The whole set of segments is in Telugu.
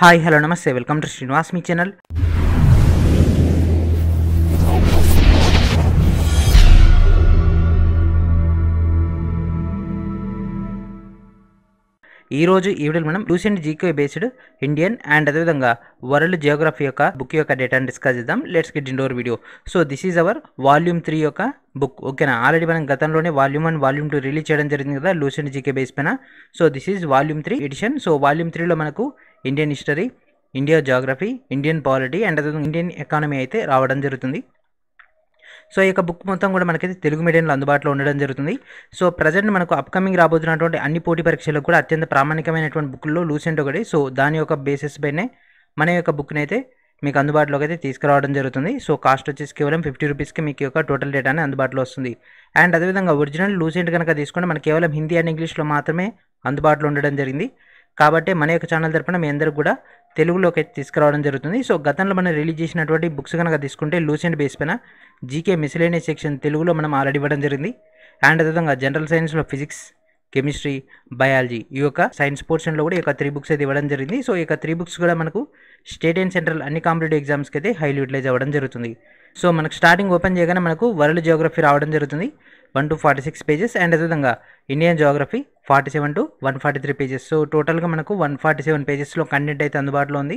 హాయ్ హలో నమస్తే వెల్కమ్ టు శ్రీనివాస్ మీ ఛానల్ ఈరోజు ఈ వీడియోలో మనం Lucent GK based Indian and అదేవిధంగా వరల్డ్ జియోగ్రఫీ యొక్క బుక్ యొక్క డేటాను డిస్కస్ చేద్దాం let's get into video so this is our volume three యొక్క బుక్ ఓకేనా ఆల్రెడీ మనం గతంలోనే volume one volume two release చేయడం జరిగింది కదా లూసెంట్ జీకే బేస్ పైన so this is volume three edition so volume త్రీలో మనకు Indian history India geography Indian polity and అదే ఇండియన్ ఎకానమీ అయితే రావడం జరుగుతుంది సో ఈ యొక్క బుక్ మొత్తం కూడా మనకైతే తెలుగు మీడియంలో అందుబాటులో ఉండడం జరుగుతుంది సో ప్రజెంట్ మనకు అప్కమింగ్ రాబోతున్నటువంటి అన్ని పోటీ పరీక్షలకు కూడా అత్యంత ప్రామాణికమైనటువంటి బుక్లో లూసెంట్ ఒకటి సో దాని యొక్క బేసిస్ పైనే మన యొక్క బుక్ని అయితే మీకు అందుబాటులోకి అయితే తీసుకురావడం జరుగుతుంది సో కాస్ట్ వచ్చేసి కేవలం ఫిఫ్టీ రూపీస్కి మీకు యొక్క టోటల్ డేటాని అందుబాటులో వస్తుంది అండ్ అదేవిధంగా ఒరిజినల్ లూసెంట్ కనుక తీసుకుంటే మనకి కేవలం హిందీ అండ్ ఇంగ్లీష్లో మాత్రమే అందుబాటులో ఉండడం జరిగింది కాబట్టి మన యొక్క ఛానల్ తరఫున మీ అందరూ కూడా తెలుగులోకి అయితే తీసుకురావడం జరుగుతుంది సో గతంలో మనం రిలీజ్ చేసినటువంటి బుక్స్ కనుక తీసుకుంటే లూసెంట్ బేస్ పైన జీకే మిసిలేనియస్ సెక్షన్ తెలుగులో మనం ఆల్రెడీ ఇవ్వడం జరిగింది అండ్ అదేవిధంగా జనరల్ సైన్స్లో ఫిజిక్స్ కెమిస్ట్రీ బయాలజీ ఈ యొక్క సైన్స్ పోర్షన్లో కూడా ఈ యొక్క త్రీ బుక్స్ అయితే ఇవ్వడం జరిగింది సో ఈ యొక్క త్రీ బుక్స్ కూడా మనకు స్టేట్ అండ్ సెంట్రల్ అన్ని కాంపిటేటివ్ ఎగ్జామ్స్కి అయితే హైలీ యూటిలైజ్ అవ్వడం జరుగుతుంది సో మనకు స్టార్టింగ్ ఓపెన్ చేయగానే మనకు వరల్డ్ జియోగ్రఫీ రావడం జరుగుతుంది one to forty six pages and అదేవిధంగా Indian geography forty seven to one forty three pages so టోటల్గా మనకు వన్ ఫార్టీ సెవెన్ పేజెస్లో కంటెంట్ అయితే అందుబాటులో ఉంది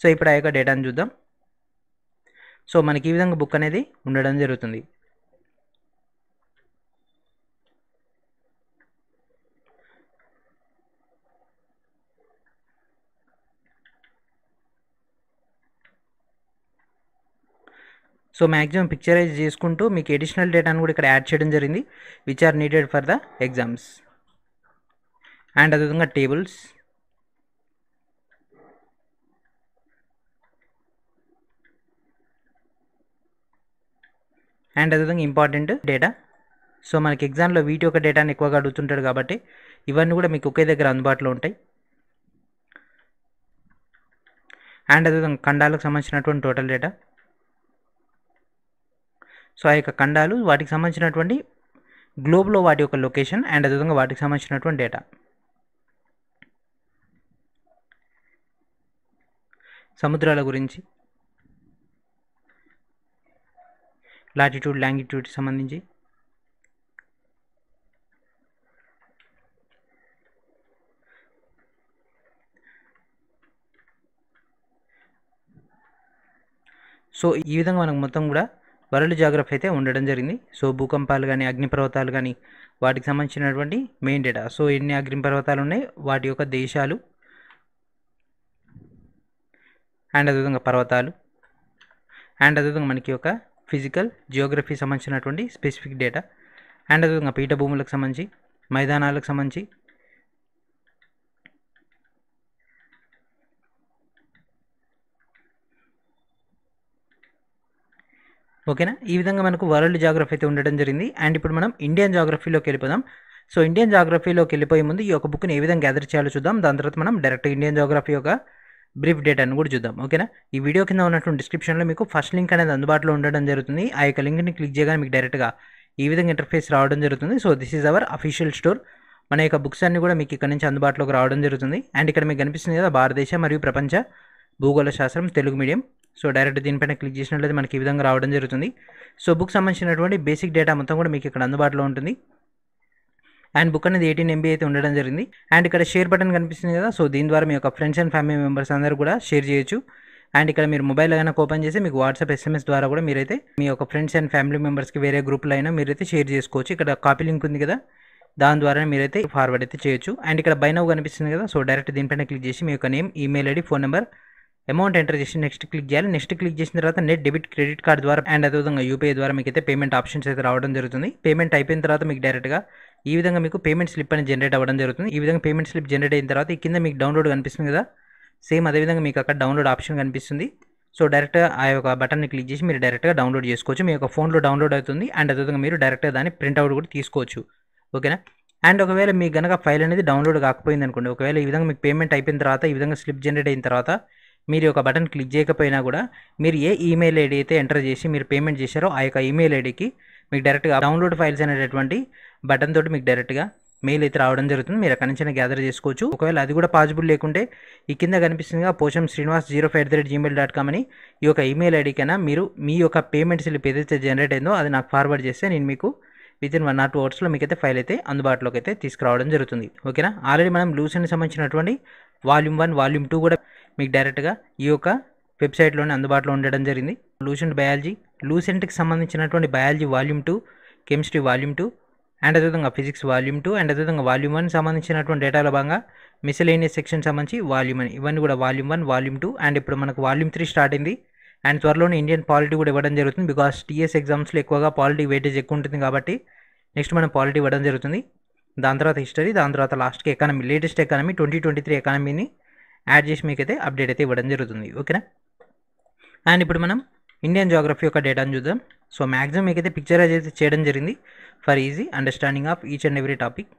సో ఇప్పుడు ఆ యొక్క డేటాను చూద్దాం సో మనకి ఈ విధంగా బుక్ అనేది ఉండడం జరుగుతుంది సో మ్యాక్సిమం పిక్చరైజ్ చేసుకుంటూ మీకు ఎడిషనల్ డేటాను కూడా ఇక్కడ యాడ్ చేయడం జరిగింది which are needed for the exams and అదేవిధంగా టేబుల్స్ అండ్ అదేవిధంగా ఇంపార్టెంట్ డేటా సో మనకి ఎగ్జామ్లో వీటి యొక్క డేటాని ఎక్కువగా అడుగుతుంటాడు కాబట్టి ఇవన్నీ కూడా మీకు ఒకే దగ్గర అందుబాటులో ఉంటాయి అండ్ అదేవిధంగా ఖండాలకు సంబంధించినటువంటి టోటల్ డేటా సో ఆ యొక్క ఖండాలు వాటికి సంబంధించినటువంటి గ్లోబ్లో వాటి యొక్క లొకేషన్ అండ్ అదేవిధంగా వాటికి సంబంధించినటువంటి డేటా సముద్రాల గురించి లాటిట్యూడ్ లాంగిట్యూడ్కి సంబంధించి సో ఈ విధంగా మనకు మొత్తం కూడా వరల్డ్ జాగ్రఫీ అయితే ఉండడం జరిగింది సో భూకంపాలు కానీ అగ్నిపర్వతాలు కానీ వాటికి సంబంధించినటువంటి మెయిన్ డేటా సో ఎన్ని అగ్నిపర్వతాలు ఉన్నాయి వాటి యొక్క దేశాలు అండ్ అదేవిధంగా పర్వతాలు అండ్ అదేవిధంగా మనకి ఒక ఫిజికల్ జియోగ్రఫీ సంబంధించినటువంటి స్పెసిఫిక్ డేటా అండ్ అదేవిధంగా పీఠభూములకు సంబంధించి మైదానాలకు సంబంధించి ఓకేనా ఈ విధంగా మనకు వరల్డ్ జాగ్రఫీ అయితే ఉండడం జరిగింది అండ్ ఇప్పుడు మనం ఇండియన్ జాగ్రఫీలోకి వెళ్ళిపోదాం సో ఇండియన్ జాగ్రఫీలోకి వెళ్ళిపోయే ముందు ఈ యొక్క బుక్ని ఏ విధంగా గ్యాదర్ చేయాలో చూద్దాం దాని తర్వాత మనం డైరెక్ట్ ఇండియన్ జాగ్రఫీ యొక్క బ్రీఫ్ డేటాను కూడా చూద్దాం ఓకేనా ఈ వీడియో కింద ఉన్నటువంటి డిస్క్రిప్షన్లో మీకు ఫస్ట్ లింక్ అనేది అందుబాటులో ఉండడం జరుగుతుంది ఆ యొక్క లింక్ని క్లిక్ చేయగానే మీకు డైరెక్ట్గా ఈ విధంగా ఇంటర్ఫేస్ రావడం జరుగుతుంది so this is our official store మన యొక్క బుక్స్ అన్ని కూడా మీకు ఇక్కడ నుంచి అందుబాటులోకి రావడం జరుగుతుంది అండ్ ఇక్కడ మీకు కనిపిస్తుంది కదా భారతదేశం మరియు ప్రపంచ భూగోళ శాస్త్రం తెలుగు మీడియం సో డైరెక్ట్ దీనిపైన క్లిక్ చేసినట్లయితే మనకి ఈ విధంగా రావడం జరుగుతుంది సో బుక్ సంబంధించినటువంటి బేసిక్ డేటా మొత్తం కూడా మీకు ఇక్కడ అందుబాటులో ఉంటుంది అండ్ బుక్ అనేది ఎయిటీన్ ఎంబీ అయితే ఉండడం జరిగింది అండ్ ఇక్కడ షేర్ బటన్ కనిపిస్తుంది కదా సో దీని ద్వారా మీ యొక్క ఫ్రెండ్స్ అండ్ ఫ్యామిలీ మెంబర్స్ అందరూ కూడా షేర్ చేయొచ్చు అండ్ ఇక్కడ మీరు మొబైల్ అయినా ఓపెన్ చేసి మీకు వాట్సాప్ ఎస్ఎంఎస్ ద్వారా కూడా మీరైతే మీ యొక్క ఫ్రెండ్స్ అండ్ ఫ్యామిలీ మెంబర్స్కి వేరే గ్రూప్లో అయినా మీరైతే షేర్ చేసుకోవచ్చు ఇక్కడ కాపీ లింక్ ఉంది కదా దాని ద్వారా మీరైతే ఫార్వర్డ్ అయితే చేయొచ్చు అండ్ ఇక్కడ బైనవ్ కనిపిస్తుంది కదా సో డైరెక్ట్ దీనిపైన క్లిక్ చేసి మీ యొక్క name email ID phone number amount enter చేసి నెక్స్ట్ క్లిక్ చేయాలి నెక్స్ట్ క్లిక్ చేసిన తర్వాత నెట్ డెబిట్ క్రెడిట్ కార్డ్ ద్వారా అండ్ అదేవిధంగా యూపీఐ ద్వారా మీకు అయితే పేమెంట్ ఆప్షన్స్ అయితే రావడం జరుగుతుంది పేమెంట్ అయిపోయిన తర్వాత మీకు డైరెక్ట్గా ఈ విధంగా మీకు పేమెంట్ స్లిప్ అనేది జనరేట్ అవ్వడం జరుగుతుంది ఈ విధంగా పేమెంట్ స్లిప్ జనరేట్ అయిన తర్వాత ఈ కింద మీకు డౌన్లోడ్ కనిపిస్తుంది కదా సేమ్ అదేవిధంగా మీకు అక్కడ డౌన్లోడ్ ఆప్షన్ కనిపిస్తుంది సో డైరెక్ట్గా ఆ యొక్క బటన్ని క్లిక్ చేసి మీరు డైరెక్ట్గా డౌన్లోడ్ చేసుకోవచ్చు మీ యొక్క ఫోన్లో డౌన్లోడ్ అవుతుంది అండ్ అదేవిధంగా మీరు డైరెక్ట్గా దాన్ని ప్రింట్అవుట్ కూడా తీసుకోవచ్చు ఓకేనా అండ్ ఒకవేళ మీకు కనుక ఫైల్ అనేది డౌన్లోడ్ కాకపోయింది అనుకోండి ఒకవేళ ఈ విధంగా మీకు పేమెంట్ అయిపోయిన తర్వాత ఈ విధంగా స్లిప్ జనరేట్ అయిన తర్వాత మీరు ఒక బటన్ క్లిక్ చేయకపోయినా కూడా మీరు ఏ ఈమెయిల్ ఐడి అయితే ఎంటర్ చేసి మీరు పేమెంట్ చేశారో ఆ యొక్క ఈమెయిల్ ఐడికి మీకు డైరెక్ట్గా డౌన్లోడ్ ఫైల్స్ అనేటటువంటి బటన్ తోటి మీకు డైరెక్ట్గా మెయిల్ అయితే రావడం జరుగుతుంది మీరు అక్కడి నుంచి గ్యాదర్ చేసుకోవచ్చు ఒకవేళ అది కూడా పాసిబుల్ లేకుంటే ఈ కింద కనిపిస్తుంది Posham Srinivas zero five the rate Gmail dot com అని ఈ యొక్క ఈమెయిల్ ఐడికైనా మీరు మీ యొక్క పేమెంట్ స్లిప్ ఏదైతే జనరేట్ అయిందో అది నాకు ఫార్వర్డ్ చేస్తే నేను మీకు within one or two అవర్స్లో మీకైతే ఫైల్ అయితే అందుబాటులోకి అయితే తీసుకురావడం జరుగుతుంది ఓకేనా ఆల్రెడీ మనం అని సంబంధించినటువంటి వాల్యూమ్ వన్ వాల్యూమ్ టూ కూడా మీకు డైరెక్ట్గా ఈ యొక్క వెబ్సైట్లోనే అందుబాటులో ఉండడం జరిగింది లూసెంట్ బయాలజీ లూసెంట్కి సంబంధించినటువంటి biology volume two chemistry volume two and అదేవిధంగా ఫిజిక్స్ వాల్యూమ్ టూ అండ్ అదేవిధంగా వాల్యూమ్ వన్ సంబంధించినటువంటి డేటాల భాగంగా మిసలేనియస్ సెక్షన్ సంబంధించి వాల్యూమ్ వన్ ఇవన్నీ కూడా volume one volume two and ఇప్పుడు మనకు వాల్యూమ్ త్రీ స్టార్ట్ అయింది అండ్ త్వరలోనే ఇండియన్ పాలిటీ కూడా ఇవ్వడం జరుగుతుంది బికాస్ టీఎస్ ఎగ్జామ్స్లో ఎక్కువగా పాలిటీ వెయిటేజ్ ఎక్కువ ఉంటుంది కాబట్టి నెక్స్ట్ మనం పాలిటీ ఇవ్వడం జరుగుతుంది దాని తర్వాత హిస్టరీ దాని తర్వాత లాస్ట్కి economy latest economy twenty twenty three ఎకానమీని యాడ్ చేసి మీకైతే అప్డేట్ అయితే ఇవ్వడం జరుగుతుంది ఓకేనా అండ్ ఇప్పుడు మనం ఇండియన్ జాగ్రఫీ యొక్క డేటాను చూద్దాం సో మ్యాక్సిమం మీకైతే పిక్చరైజ్ అయితే చేయడం జరిగింది for easy understanding of each and every topic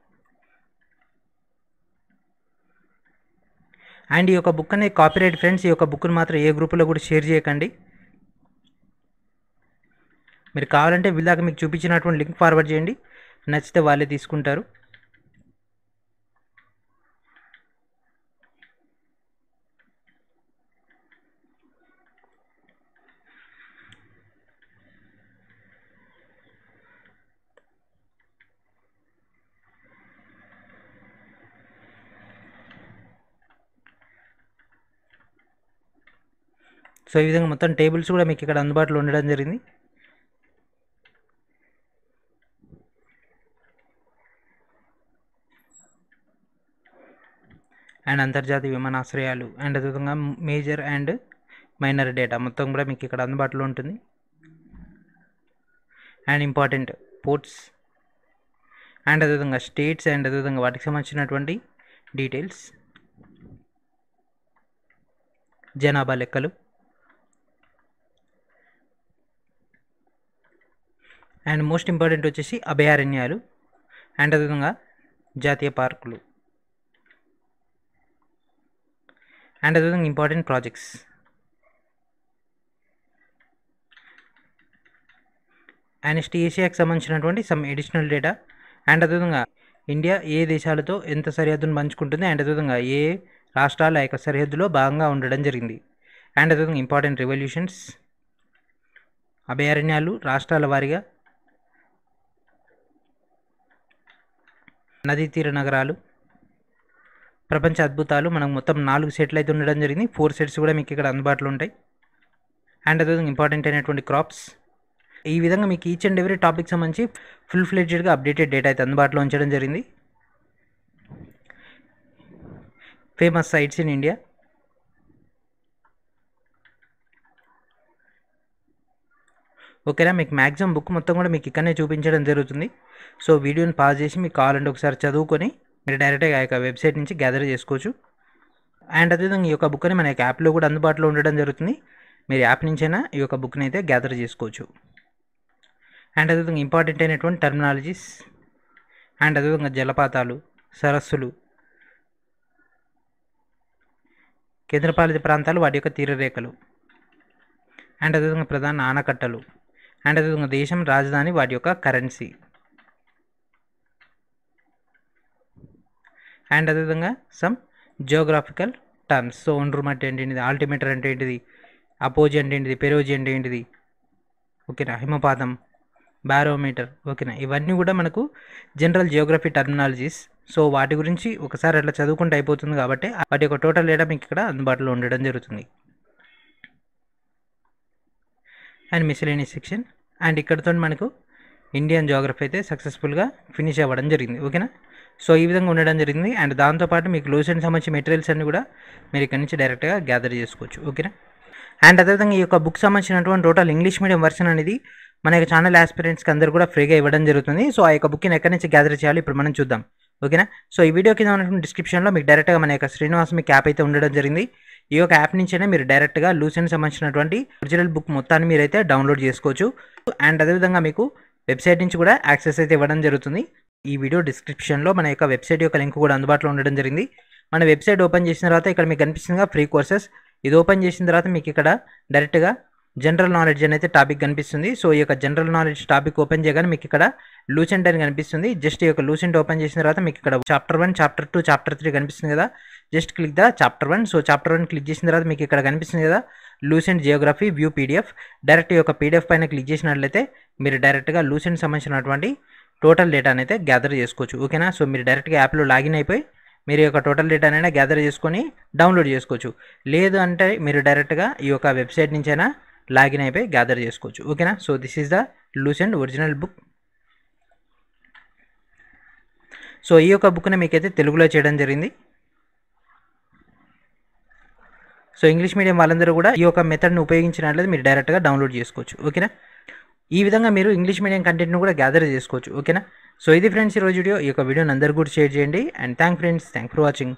and ఈ యొక్క బుక్ అనేది కాపీరైట్ ఫ్రెండ్స్ ఈ యొక్క బుక్ను మాత్రం ఏ గ్రూప్లో కూడా షేర్ చేయకండి మీరు కావాలంటే వీళ్ళాక మీకు చూపించినటువంటి లింక్ ఫార్వర్డ్ చేయండి నచ్చితే వాళ్ళే తీసుకుంటారు సో ఈ విధంగా మొత్తం టేబుల్స్ కూడా మీకు ఇక్కడ అందుబాటులో ఉండడం జరిగింది అండ్ అంతర్జాతీయ విమానాశ్రయాలు అండ్ అదేవిధంగా మేజర్ అండ్ మైనర్ డేటా మొత్తం కూడా మీకు ఇక్కడ అందుబాటులో ఉంటుంది అండ్ ఇంపార్టెంట్ పోర్ట్స్ అండ్ అదేవిధంగా స్టేట్స్ అండ్ అదేవిధంగా వాటికి సంబంధించినటువంటి డీటెయిల్స్ జనాభా లెక్కలు అండ్ మోస్ట్ ఇంపార్టెంట్ వచ్చేసి అభయారణ్యాలు అండ్ అదేవిధంగా జాతీయ పార్కులు అండ్ అదేవిధంగా ఇంపార్టెంట్ ప్రాజెక్ట్స్ అండ్ ఏషియాకి సంబంధించినటువంటి సమ్ ఎడిషనల్ డేటా అండ్ అదేవిధంగా ఇండియా ఏ దేశాలతో ఎంత సరిహద్దును పంచుకుంటుంది అండ్ అదేవిధంగా ఏ రాష్ట్రాల యొక్క సరిహద్దులో భాగంగా ఉండడం జరిగింది అండ్ అదేవిధంగా ఇంపార్టెంట్ రెవల్యూషన్స్ అభయారణ్యాలు రాష్ట్రాల వారిగా నదీతీర నగరాలు ప్రపంచ అద్భుతాలు మనకు మొత్తం నాలుగు సెట్లు అయితే ఉండడం జరిగింది ఫోర్ సెట్స్ కూడా మీకు ఇక్కడ అందుబాటులో ఉంటాయి అండ్ అదే ఇంపార్టెంట్ అయినటువంటి క్రాప్స్ ఈ విధంగా మీకు ఈచ్ అండ్ ఎవ్రీ టాపిక్ సంబంధించి ఫుల్ ఫ్లెడ్జెడ్గా అప్డేటెడ్ డేటా అయితే అందుబాటులో ఉంచడం జరిగింది ఫేమస్ సైట్స్ ఇన్ ఇండియా ఓకేనా మీకు మ్యాక్సిమం బుక్ మొత్తం కూడా మీకు ఇక్కడనే చూపించడం జరుగుతుంది సో వీడియోని పాజ్ చేసి మీకు కావాలంటే ఒకసారి చదువుకొని మీరు డైరెక్ట్గా ఆ యొక్క వెబ్సైట్ నుంచి గ్యాదర్ చేసుకోవచ్చు అండ్ అదేవిధంగా ఈ యొక్క బుక్ అని మన యొక్క యాప్లో కూడా అందుబాటులో ఉండడం జరుగుతుంది మీరు యాప్ నుంచైనా ఈ యొక్క బుక్ని అయితే గ్యాదర్ చేసుకోవచ్చు అండ్ అదేవిధంగా ఇంపార్టెంట్ అయినటువంటి టర్మినాలజీస్ అండ్ అదేవిధంగా జలపాతాలు సరస్సులు కేంద్రపాలిత ప్రాంతాలు వాటి యొక్క తీరరేఖలు అండ్ అదేవిధంగా ప్రధాన ఆనకట్టలు అండ్ అదే విధంగా దేశం రాజధాని వాటి యొక్క కరెన్సీ అండ్ అదేవిధంగా సమ్ జియోగ్రాఫికల్ టర్మ్స్ సో ఒండ్రూమ్ అంటే ఏంటిది ఆల్టిమేటర్ అంటే ఏంటిది అపోజి అంటే ఏంటిది పెరోజి అంటే ఏంటిది ఓకేనా హిమపాతం బారోమీటర్ ఓకేనా ఇవన్నీ కూడా మనకు జనరల్ జియోగ్రఫీ టర్మినాలజీస్ సో వాటి గురించి ఒకసారి అట్లా చదువుకుంటే అయిపోతుంది కాబట్టి వాటి యొక్క టోటల్ డేటా మీకు ఇక్కడ అందుబాటులో ఉండడం జరుగుతుంది అండ్ మిసిలేనియస్ సెక్షన్ అండ్ ఇక్కడతో మనకు ఇండియన్ జోగ్రఫీ అయితే సక్సెస్ఫుల్గా ఫినిష్ అవ్వడం జరిగింది ఓకేనా సో ఈ విధంగా ఉండడం జరిగింది అండ్ దాంతోపాటు మీకు లూసెంట్ సంబంధించి మెటీరియల్స్ అన్నీ కూడా మీరు ఇక్కడ నుంచి డైరెక్ట్గా గ్యాదర్ చేసుకోవచ్చు ఓకేనా అండ్ అదేవిధంగా ఈ యొక్క బుక్ సంబంధించినటువంటి టోటల్ ఇంగ్లీష్ మీడియం వర్షన్ అనేది మన యొక్క ఛానల్ ఆస్పిరెంట్స్కి అందరూ కూడా ఫ్రీగా ఇవ్వడం జరుగుతుంది సో ఆ యొక్క బుక్ని ఎక్కడి నుంచి గ్యాదర్ చేయాలి ఇప్పుడు మనం చూద్దాం ఓకేనా సో ఈ వీడియో కింద ఉన్నటువంటి డిస్క్రిప్షన్లో మీకు డైరెక్ట్గా మన యొక్క శ్రీనివాస్ మీకు యాప్ అయితే ఉండడం జరిగింది ఈ యొక్క యాప్ నుంచైనా మీరు డైరెక్ట్గా లూసెంట్ సంబంధించినటువంటి ఒరిజినల్ బుక్ మొత్తాన్ని మీరైతే డౌన్లోడ్ చేసుకోవచ్చు అండ్ అదేవిధంగా మీకు వెబ్సైట్ నుంచి కూడా యాక్సెస్ అయితే ఇవ్వడం జరుగుతుంది ఈ వీడియో డిస్క్రిప్షన్లో మన యొక్క వెబ్సైట్ యొక్క లింక్ కూడా అందుబాటులో ఉండడం జరిగింది మన వెబ్సైట్ ఓపెన్ చేసిన తర్వాత ఇక్కడ మీకు కనిపిస్తుందిగా ఫ్రీ కోర్సెస్ ఇది ఓపెన్ చేసిన తర్వాత మీకు ఇక్కడ డైరెక్ట్గా జనరల్ నాలెడ్జ్ అనేది టాపిక్ కనిపిస్తుంది సో ఈ యొక్క జనరల్ నాలెడ్జ్ టాపిక్ ఓపెన్ చేయగానే మీకు ఇక్కడ లూసెంట్ అని కనిపిస్తుంది జస్ట్ ఈ యొక్క లూసెంట్ ఓపెన్ చేసిన తర్వాత మీకు ఇక్కడ chapter one chapter two chapter three కనిపిస్తుంది కదా just click the chapter one so chapter one click చేసిన తర్వాత మీకు ఇక్కడ కనిపిస్తుంది కదా Lucent geography view PDF direct యొక్క పీడిఎఫ్ పైన క్లిక్ చేసినట్లయితే మీరు డైరెక్ట్గా లూసెంట్ సంబంధించినటువంటి టోటల్ డేటా అయితే గ్యాదర్ చేసుకోవచ్చు ఓకేనా సో మీరు డైరెక్ట్గా యాప్లో లాగిన్ అయిపోయి మీరు యొక్క టోటల్ డేటానైనా గ్యాదర్ చేసుకొని డౌన్లోడ్ చేసుకోవచ్చు లేదు అంటే మీరు డైరెక్ట్గా ఈ యొక్క వెబ్సైట్ నుంచైనా లాగిన్ అయిపోయి గ్యాదర్ చేసుకోవచ్చు ఓకేనా so this is the Lucent original book so ఈ యొక్క బుక్ని మీకైతే తెలుగులో చేయడం జరిగింది సో ఇంగ్లీష్ మీడియం వాళ్ళందరూ కూడా ఈ యొక్క మెథడ్ని ఉపయోగించినట్లయితే మీరు డైరెక్ట్గా డౌన్లోడ్ చేసుకోవచ్చు ఓకేనా ఈ విధంగా మీరు ఇంగ్లీష్ మీడియం కంటెంట్ను కూడా గ్యాదర్ చేసుకోవచ్చు ఓకేనా సో ఇది ఫ్రెండ్స్ ఈరోజు వీడియో ఈ యొక్క వీడియోని అందరు కూడా షేర్ చేయండి and thank friends thank for watching